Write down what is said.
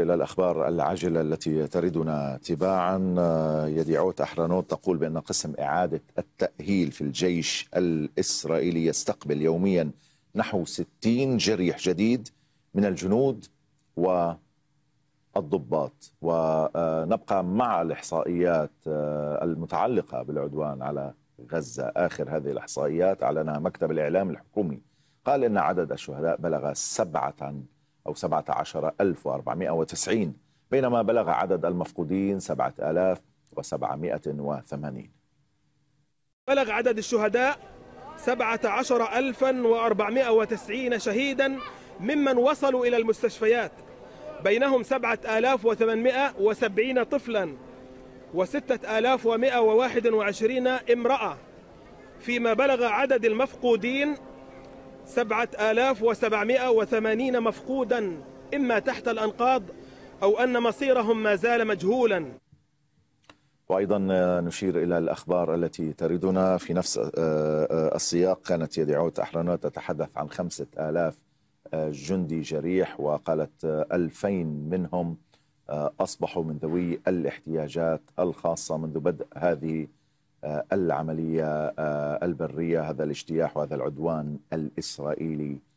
إلى الأخبار العاجلة التي تردنا تباعا آه، يديعوت أحرانوت تقول بأن قسم إعادة التأهيل في الجيش الإسرائيلي يستقبل يوميا نحو 60 جريح جديد من الجنود والضباط ونبقى مع الإحصائيات آه، المتعلقة بالعدوان على غزة آخر هذه الإحصائيات أعلنها مكتب الإعلام الحكومي قال إن عدد الشهداء بلغ سبعة أو 17490 بينما بلغ عدد المفقودين 7780 بلغ عدد الشهداء 17490 شهيدا ممن وصلوا إلى المستشفيات بينهم 7870 طفلا و6121 امرأة فيما بلغ عدد المفقودين سبعة آلاف وسبعمائة وثمانين مفقودا إما تحت الأنقاض أو أن مصيرهم ما زال مجهولا وأيضا آه، نشير إلى الأخبار التي تردنا في نفس آه، آه، السياق كانت يدعوت أحرنات تتحدث عن خمسة آلاف جندي جريح وقالت ألفين منهم أصبحوا من ذوي الاحتياجات الخاصة منذ بدء هذه آه، العملية آه، البرية هذا الاجتياح وهذا العدوان الإسرائيلي